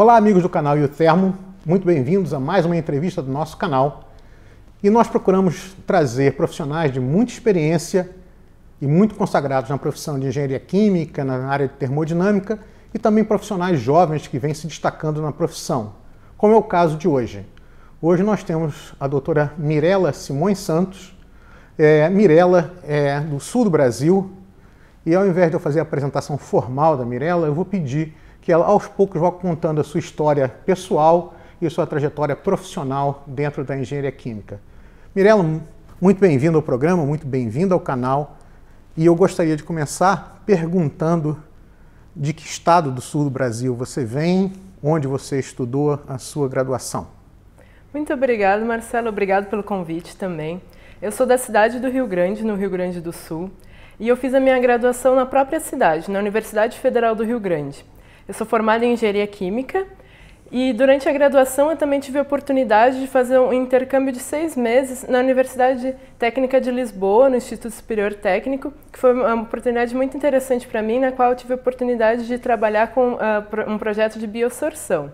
Olá, amigos do canal Iotermo, muito bem-vindos a mais uma entrevista do nosso canal. E nós procuramos trazer profissionais de muita experiência e muito consagrados na profissão de engenharia química, na área de termodinâmica e também profissionais jovens que vêm se destacando na profissão, como é o caso de hoje. Hoje nós temos a doutora Mirela Simões Santos. É, Mirela é do sul do Brasil e ao invés de eu fazer a apresentação formal da Mirela, eu vou pedir que ela aos poucos vai contando a sua história pessoal e sua trajetória profissional dentro da engenharia química. Mirella, muito bem-vindo ao programa, muito bem-vindo ao canal. E eu gostaria de começar perguntando de que estado do sul do Brasil você vem, onde você estudou a sua graduação. Muito obrigado, Marcelo. Obrigado pelo convite também. Eu sou da cidade do Rio Grande, no Rio Grande do Sul, e eu fiz a minha graduação na própria cidade, na Universidade Federal do Rio Grande. Eu sou formada em engenharia química e durante a graduação eu também tive a oportunidade de fazer um intercâmbio de seis meses na Universidade Técnica de Lisboa, no Instituto Superior Técnico, que foi uma oportunidade muito interessante para mim, na qual eu tive a oportunidade de trabalhar com uh, um projeto de biosorção.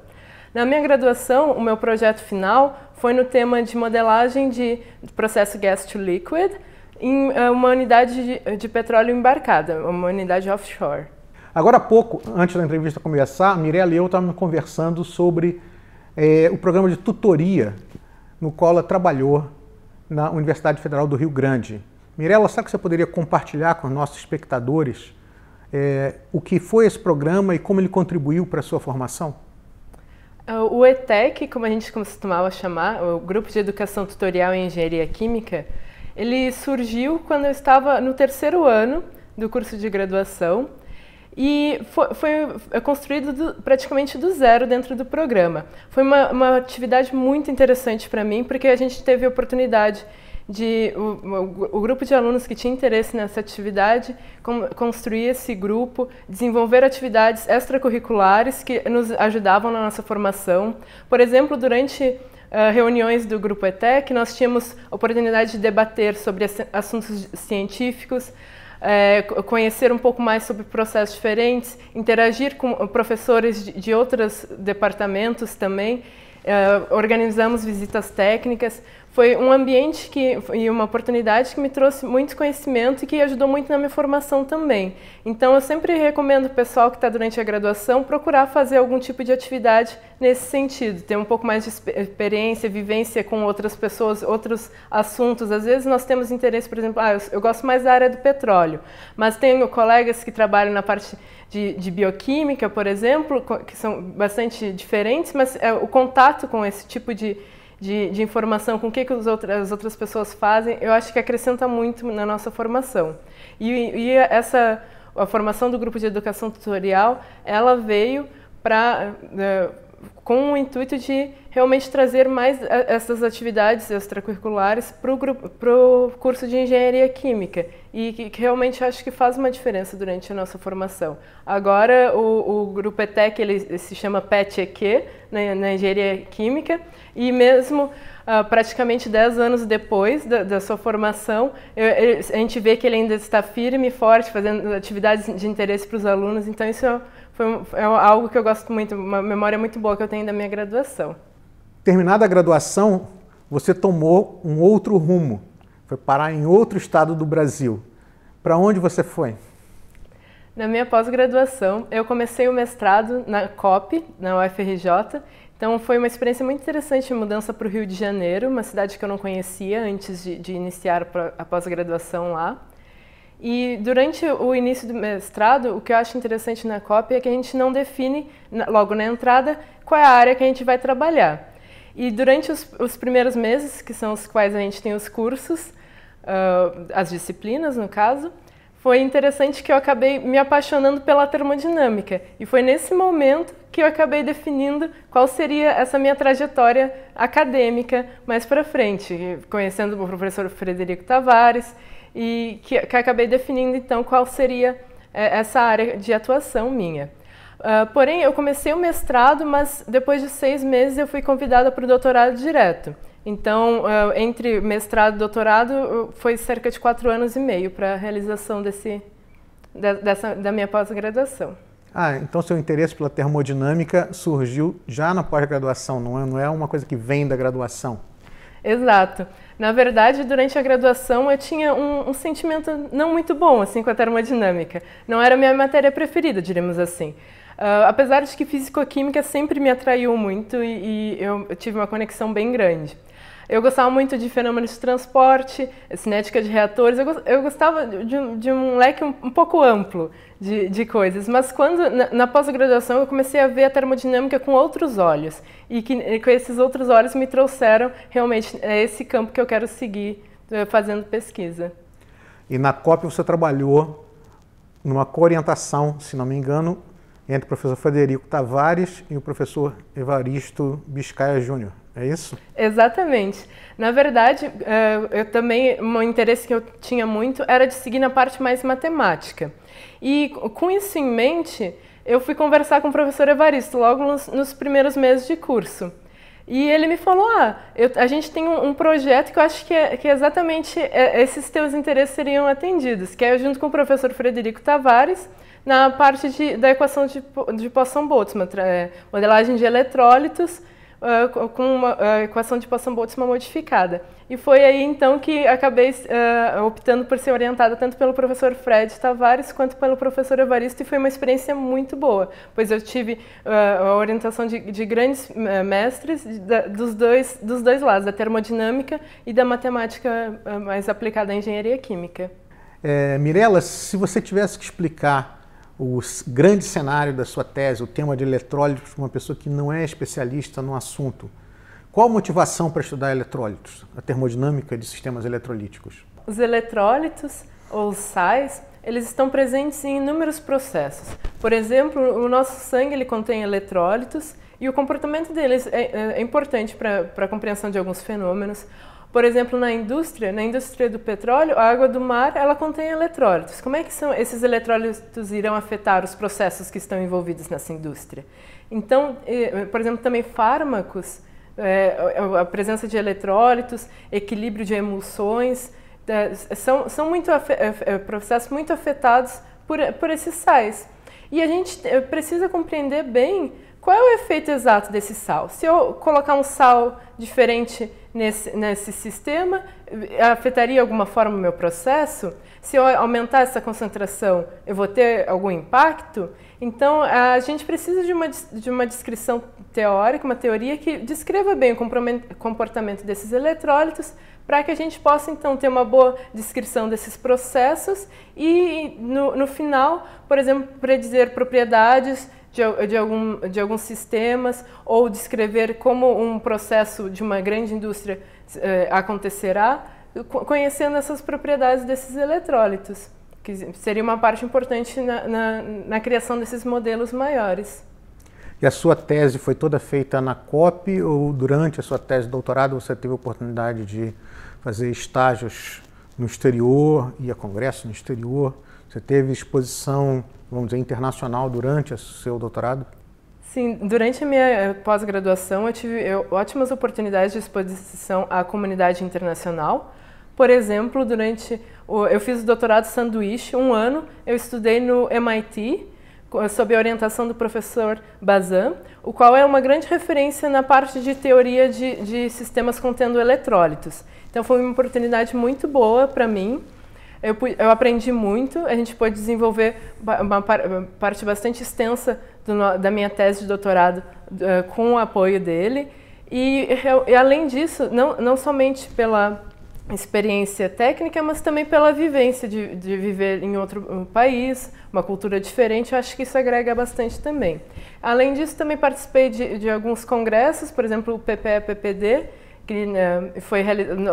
Na minha graduação, o meu projeto final foi no tema de modelagem de processo gas to liquid em ah, uma unidade de, de petróleo embarcada, uma unidade offshore. Agora há pouco, antes da entrevista começar, a Mirella e eu estávamos conversando sobre é, o programa de tutoria no qual ela trabalhou na Universidade Federal do Rio Grande. Mirella, será que você poderia compartilhar com os nossos espectadores é, o que foi esse programa e como ele contribuiu para a sua formação? Ah, o ETEC, como a gente costumava chamar, o Grupo de Educação Tutorial em Engenharia Química, ele surgiu quando eu estava no terceiro ano do curso de graduação e foi, foi é construído do, praticamente do zero dentro do programa. Foi uma, uma atividade muito interessante para mim, porque a gente teve a oportunidade de o, o, grupo de alunos que tinha interesse nessa atividade com, construir esse grupo, desenvolver atividades extracurriculares que nos ajudavam na nossa formação. Por exemplo, durante uh, reuniões do grupo ETEC, nós tínhamos oportunidade de debater sobre assuntos científicos, é, conhecer um pouco mais sobre processos diferentes, interagir com professores de outros departamentos também. É, organizamos visitas técnicas foi um ambiente que e uma oportunidade que me trouxe muito conhecimento e que ajudou muito na minha formação também. Então eu sempre recomendo o pessoal que está durante a graduação procurar fazer algum tipo de atividade nesse sentido, ter um pouco mais de experiência, vivência com outras pessoas, outros assuntos. Às vezes nós temos interesse, por exemplo, ah, eu, eu gosto mais da área do petróleo, mas tenho colegas que trabalham na parte de, de, bioquímica, por exemplo, que são bastante diferentes, mas é, o contato com esse tipo de de, de informação, com o que, que os outros, as outras pessoas fazem, eu acho que acrescenta muito na nossa formação. E, e essa a formação do grupo de educação tutorial, ela veio para uh, eh, com o intuito de realmente trazer mais é, essas atividades extracurriculares para o curso de engenharia química e que, que, realmente acho que faz uma diferença durante a nossa formação. Agora o, o grupo ETEC ele se chama PETEQ na, né, na engenharia química e mesmo Uh, praticamente 10 anos depois da, da sua formação, eu, eu, a gente vê que ele ainda está firme e forte, fazendo atividades de interesse para os alunos, então isso é foi, é algo que eu gosto muito, uma memória muito boa que eu tenho da minha graduação. Terminada a graduação, você tomou um outro rumo, foi parar em outro estado do Brasil. Para onde você foi? Na minha pós-graduação, eu comecei o mestrado na COP, na UFRJ. Então foi uma experiência muito interessante, mudança para o Rio de Janeiro, uma cidade que eu não conhecia antes de, de iniciar a pós-graduação lá. E durante o início do mestrado, o que eu acho interessante na COP é que a gente não define, logo na entrada, qual é a área que a gente vai trabalhar. E durante os, os primeiros meses, que são os quais a gente tem os cursos, uh, as disciplinas, no caso, foi interessante que eu acabei me apaixonando pela termodinâmica. E foi nesse momento que eu acabei definindo qual seria essa minha trajetória acadêmica mais para frente, conhecendo o professor Frederico Tavares e que, que acabei definindo então qual seria é, essa área de atuação minha. Uh, porém, eu comecei o mestrado, mas depois de seis meses eu fui convidada para o doutorado direto. Então, uh, entre mestrado e doutorado, foi cerca de quatro anos e meio para a realização desse, de, dessa, da minha pós-graduação. Ah, então seu interesse pela termodinâmica surgiu já na pós-graduação, não é, não é uma coisa que vem da graduação? Exato. Na verdade, durante a graduação eu tinha um, um, sentimento não muito bom assim com a termodinâmica. Não era a minha matéria preferida, diremos assim. Uh, apesar de que físico-química sempre me atraiu muito e, e eu, eu tive uma conexão bem grande. Eu gostava muito de fenômenos de transporte, cinética de reatores, eu, gostava de, de, um leque um, um pouco amplo de, de, coisas, mas quando na, na pós-graduação eu comecei a ver a termodinâmica com outros olhos, e que com esses outros olhos me trouxeram realmente é esse campo que eu quero seguir eh, fazendo pesquisa. E na COP você trabalhou numa coorientação, se não me engano, entre o professor Frederico Tavares e o professor Evaristo Biscaia Júnior. É isso? Exatamente. Na verdade, é, eu também um interesse que eu tinha muito era de seguir na parte mais matemática. E com isso em mente, eu fui conversar com o professor Evaristo logo nos, primeiros meses de curso. E ele me falou: Ah, eu, a gente tem um, um, projeto que eu acho que, é, que é exatamente é, esses teus interesses seriam atendidos, que é junto com o professor Frederico Tavares na parte de, da equação de, de Poisson-Boltzmann, é, modelagem de eletrólitos uh, com uma, a é, equação de Poisson-Boltzmann modificada. E foi aí então que acabei uh, optando por ser orientada tanto pelo professor Fred Tavares quanto pelo professor Evaristo e foi uma experiência muito boa, pois eu tive uh, a orientação de, de grandes mestres da, dos, dois, dos dois lados, da termodinâmica e da matemática mais aplicada à engenharia química. É, Mirela, se você tivesse que explicar o grande cenário da sua tese, o tema de eletrólitos, uma pessoa que não é especialista no assunto. Qual a motivação para estudar eletrólitos, a termodinâmica de sistemas eletrolíticos? Os eletrólitos, ou sais, eles estão presentes em inúmeros processos. Por exemplo, o nosso sangue ele contém eletrólitos e o comportamento deles é, é, é importante para a compreensão de alguns fenômenos. Por exemplo, na indústria, na indústria do petróleo, a água do mar ela contém eletrólitos. Como é que são esses eletrólitos irão afetar os processos que estão envolvidos nessa indústria? Então, por exemplo, também fármacos, é, é, a presença de eletrólitos, equilíbrio de emulsões, é, são, são muito processos muito afetados por, por esses sais. E a gente precisa compreender bem qual é o efeito exato desse sal. Se eu colocar um sal diferente nesse, nesse sistema? Afetaria de alguma forma o meu processo? Se eu aumentar essa concentração, eu vou ter algum impacto? Então, a gente precisa de uma, de uma descrição teórica, uma teoria que descreva bem o comportamento desses eletrólitos para que a gente possa, então, ter uma boa descrição desses processos e, no, no final, por exemplo, predizer propriedades de, de, algum, de alguns sistemas ou descrever como um processo de uma grande indústria eh, acontecerá, conhecendo essas propriedades desses eletrólitos, que seria uma parte importante na, na, na criação desses modelos maiores. E a sua tese foi toda feita na COP ou durante a sua tese de doutorado você teve a oportunidade de fazer estágios no exterior, ir a congresso no exterior, você teve exposição vamos dizer, internacional durante o seu doutorado? Sim, durante a minha eh, pós-graduação eu tive eu, ótimas oportunidades de exposição à comunidade internacional. Por exemplo, durante o, eu fiz o doutorado sanduíche, um ano eu estudei no MIT sob a orientação do professor Bazan, o qual é uma grande referência na parte de teoria de, de sistemas contendo eletrólitos. Então foi uma oportunidade muito boa para mim eu, eu aprendi muito, a gente pôde desenvolver uma parte bastante extensa do, da minha tese de doutorado uh, com o apoio dele. E, eu, e além disso, não, não somente pela experiência técnica, mas também pela vivência de, de viver em outro país, uma cultura diferente, eu acho que isso agrega bastante também. Além disso, também participei de, de alguns congressos, por exemplo, o PPE-PPD, que né, foi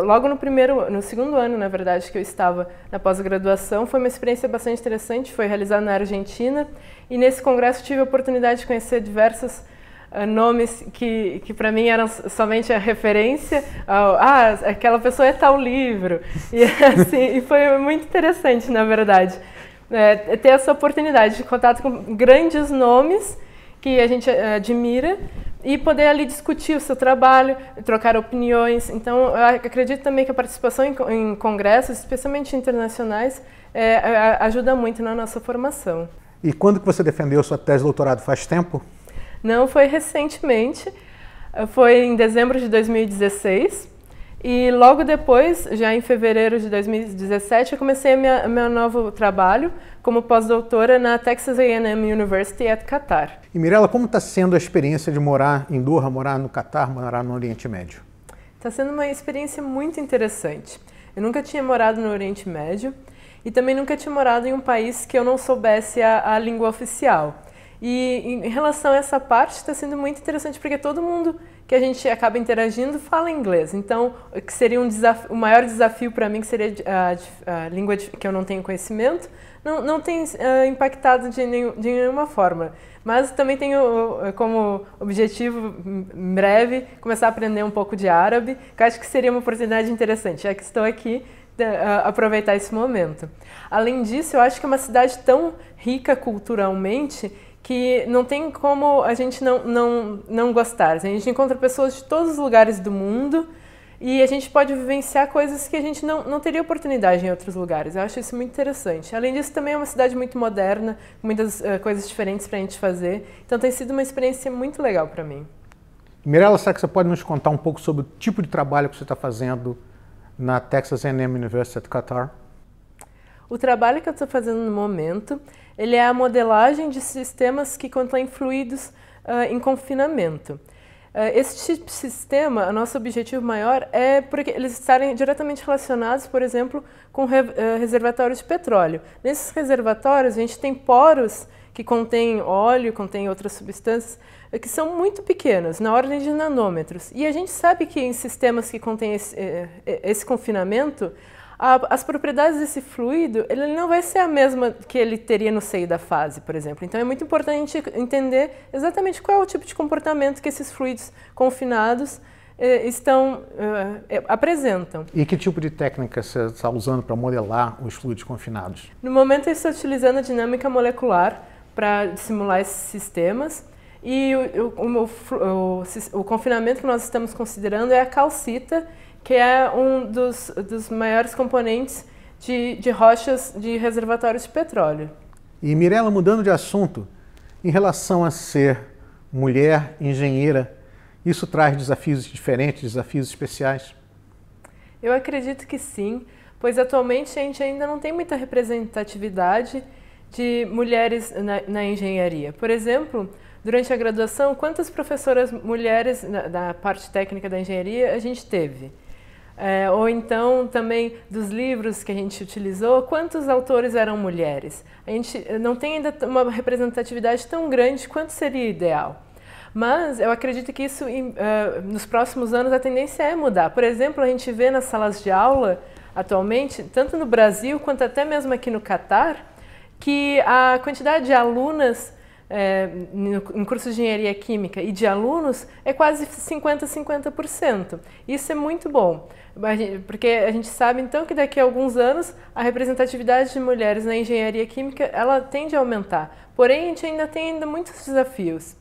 logo no primeiro, no segundo ano, na verdade, que eu estava na pós-graduação, foi uma experiência bastante interessante, foi realizada na Argentina e nesse congresso tive a oportunidade de conhecer diversas ah, nomes que, que para mim eram somente a referência ao, ah, ah, aquela pessoa é tal livro e assim, e foi muito interessante na verdade é, ter essa oportunidade de contato com grandes nomes que a gente ah, admira e poder ali discutir o seu trabalho, trocar opiniões. Então, eu acredito também que a participação em, em congressos, especialmente internacionais, é, ajuda muito na nossa formação. E quando que você defendeu sua tese de doutorado? Faz tempo? Não, foi recentemente. Foi em dezembro de 2016. E logo depois, já em fevereiro de 2017, eu comecei minha, meu novo trabalho como pós-doutora na Texas A&M University at Qatar. E Mirella, como está sendo a experiência de morar em Doha, morar no Catar, morar no Oriente Médio? Está sendo uma experiência muito interessante. Eu nunca tinha morado no Oriente Médio e também nunca tinha morado em um país que eu não soubesse a, a língua oficial. E em relação a essa parte, está sendo muito interessante porque todo mundo que a gente acaba interagindo fala inglês. Então, o que seria um desafio, o maior desafio para mim, que seria a, a, língua que eu não tenho conhecimento, não, não tem uh, impactado de, nenhum, de nenhuma forma. Mas também tenho eh, como objetivo, em breve, começar a aprender um pouco de árabe, que acho que seria uma oportunidade interessante, já que estou aqui eh, aproveitar esse momento. Além disso, eu acho que é uma cidade tão rica culturalmente que não tem como a gente não, não, não gostar. Assim. A gente encontra pessoas de todos os lugares do mundo e a gente pode vivenciar coisas que a gente não, não teria oportunidade em outros lugares. Eu acho isso muito interessante. Além disso, também é uma cidade muito moderna, com muitas uh, coisas diferentes para a gente fazer. Então tem sido uma experiência muito legal para mim. Mirella, será que você pode nos contar um pouco sobre o tipo de trabalho que você está fazendo na Texas A&M University at Qatar? O trabalho que eu estou fazendo no momento ele é a modelagem de sistemas que contêm fluidos uh, em confinamento. Uh, ah, este tipo de sistema, o nosso objetivo maior é porque eles estarem diretamente relacionados, por exemplo, com re, uh, reservatórios de petróleo. Nesses reservatórios, a gente tem poros que contêm óleo, contêm outras substâncias, uh, que são muito pequenos, na ordem de nanômetros. E a gente sabe que em sistemas que contêm esse, eh, eh, esse confinamento, a, as propriedades desse fluido, ele não vai ser a mesma que ele teria no seio da fase, por exemplo. Então é muito importante entender exatamente qual é o tipo de comportamento que esses fluidos confinados eh, estão eh, eh apresentam. E que tipo de técnica você está usando para modelar os fluidos confinados? No momento eu estou utilizando a dinâmica molecular para simular esses sistemas. E o, o, o, o, confinamento que nós estamos considerando é a calcita que é um dos, dos maiores componentes de, de rochas de reservatórios de petróleo. E Mirella, mudando de assunto, em relação a ser mulher engenheira, isso traz desafios diferentes, desafios especiais? Eu acredito que sim, pois atualmente a gente ainda não tem muita representatividade de mulheres na, na engenharia. Por exemplo, durante a graduação, quantas professoras mulheres na, na parte técnica da engenharia a gente teve? É, ou então também dos livros que a gente utilizou, quantos autores eram mulheres? A gente eh, não tem ainda uma representatividade tão grande quanto seria ideal. Mas eu acredito que isso, eh, nos próximos anos, a tendência é mudar. Por exemplo, a gente vê nas salas de aula, atualmente, tanto no Brasil quanto até mesmo aqui no Catar, que a quantidade de alunas é, no, curso de engenharia química e de alunos é quase 50-50%. Isso é muito bom, porque a gente sabe então que daqui a alguns anos a representatividade de mulheres na engenharia química ela tende a aumentar. Porém, a gente ainda tem ainda muitos desafios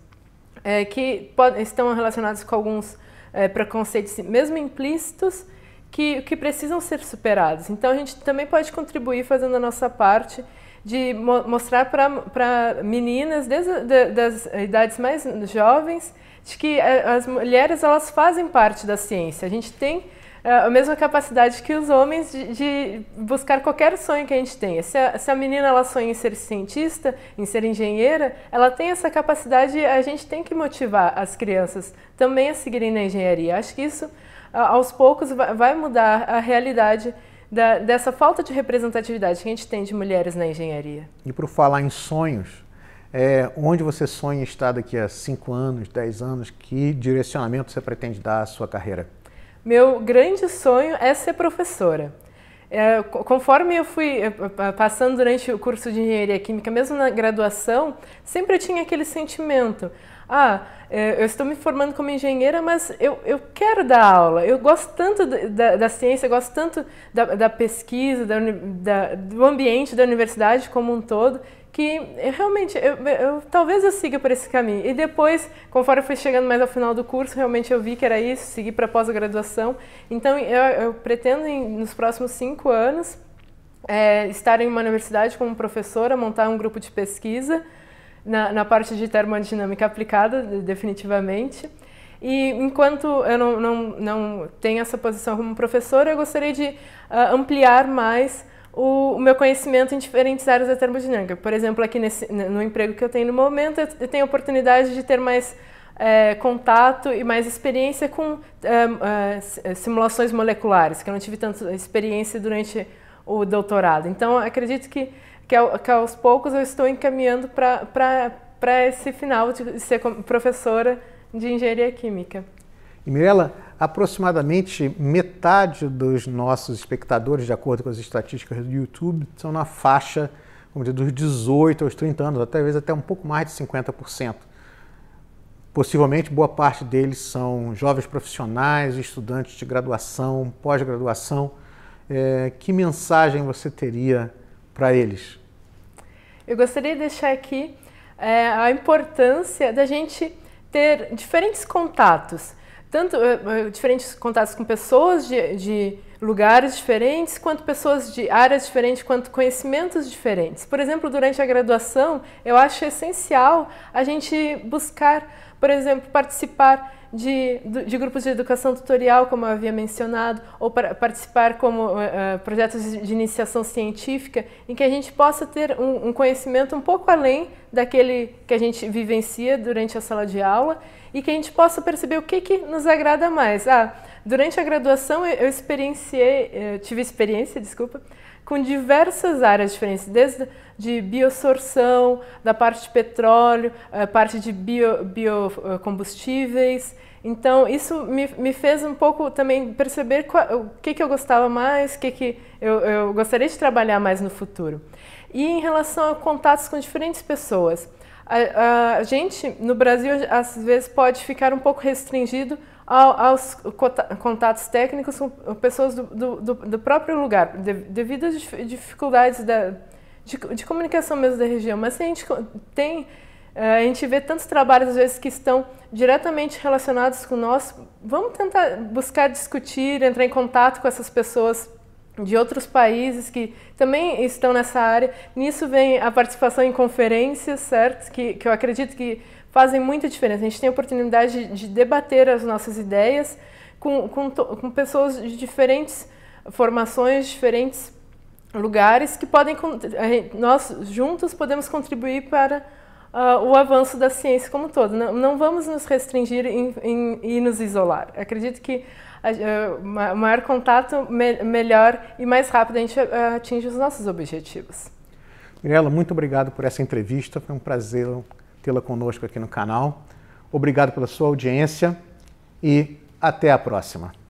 é, que estão relacionados com alguns é, preconceitos, mesmo implícitos, que, que precisam ser superados. Então, a gente também pode contribuir fazendo a nossa parte de mo mostrar para meninas desde de, das idades mais jovens de que eh, as mulheres elas fazem parte da ciência. A gente tem eh, a mesma capacidade que os homens de, de, buscar qualquer sonho que a gente tenha. Se a, se a menina ela sonha em ser cientista, em ser engenheira, ela tem essa capacidade. A gente tem que motivar as crianças também a seguirem na engenharia. Acho que isso, aos poucos, vai mudar a realidade da, dessa falta de representatividade que a gente tem de mulheres na engenharia. E por falar em sonhos, é, onde você sonha estar daqui a 5 anos, 10 anos? Que direcionamento você pretende dar à sua carreira? Meu grande sonho é ser professora. É, conforme eu fui é, é, passando durante o curso de engenharia química, mesmo na graduação, sempre eu tinha aquele sentimento: ah, é, eu estou me formando como engenheira, mas eu, eu quero dar aula. Eu gosto tanto da, da ciência, gosto tanto da, da pesquisa, da, da, do ambiente da universidade como um todo, que eu, realmente, eu, eu, talvez eu siga por esse caminho. E depois, conforme eu fui chegando mais ao final do curso, realmente eu vi que era isso, seguir para pós-graduação. Então, eu, eu pretendo, em, nos próximos cinco anos, é, estar em uma universidade como professora, montar um grupo de pesquisa, na, na parte de termodinâmica aplicada, definitivamente. E enquanto eu não, não, não tenho essa posição como professora, eu gostaria de uh, ampliar mais o, o, meu conhecimento em diferentes áreas da termodinâmica. Por exemplo, aqui nesse, no emprego que eu tenho no momento, eu tenho a oportunidade de ter mais é, contato e mais experiência com é, é, simulações moleculares, que eu não tive tanta experiência durante o doutorado. Então, acredito que que, que aos poucos eu estou encaminhando para esse final de ser professora de engenharia química. Mirela, aproximadamente metade dos nossos espectadores, de acordo com as estatísticas do YouTube, são na faixa dizer, dos 18 aos 30 anos, até vezes até um pouco mais de 50%. Possivelmente boa parte deles são jovens profissionais, estudantes de graduação, pós-graduação. É, que mensagem você teria para eles? Eu gostaria de deixar aqui é, a importância da gente ter diferentes contatos, tanto eh, eh, diferentes contatos com pessoas de, de lugares diferentes, quanto pessoas de áreas diferentes, quanto conhecimentos diferentes. Por exemplo, durante a graduação, eu acho essencial a gente buscar, por exemplo, participar de, de grupos de educação tutorial, como eu havia mencionado, ou para participar como uh, projetos de iniciação científica, em que a gente possa ter um, um conhecimento um pouco além daquele que a gente vivencia durante a sala de aula e que a gente possa perceber o que, que nos agrada mais. Ah, durante a graduação eu, eu experienciei, eu eh, tive experiência, desculpa, com diversas áreas diferentes, desde de biosorção, da parte de petróleo, a eh, parte de biocombustíveis. Bio, eh, então, isso me, me, fez um pouco também perceber qual, o que, que eu gostava mais, o que, que eu, eu gostaria de trabalhar mais no futuro. E em relação a contatos com diferentes pessoas. A, a, gente, no Brasil, às vezes pode ficar um pouco restringido ao, aos contatos técnicos com pessoas do, do, do próprio lugar, devido às dificuldades da, de, de, comunicação mesmo da região. Mas a gente tem, eh, a gente vê tantos trabalhos às vezes que estão diretamente relacionados com nós, vamos tentar buscar discutir, entrar em contato com essas pessoas de outros países que também estão nessa área. Nisso vem a participação em conferências, certo? Que, que eu acredito que fazem muita diferença. A gente tem a oportunidade de, de debater as nossas ideias com, com, com pessoas de diferentes formações, diferentes lugares que podem nós juntos podemos contribuir para uh, o avanço da ciência como um todo. Não, não vamos nos restringir e nos isolar. Acredito que uh, maior contato me, melhor e mais rápido a gente ah, atinge os nossos objetivos. Mirella, muito obrigado por essa entrevista. Foi um prazer tê-la conosco aqui no canal. Obrigado pela sua audiência e até a próxima.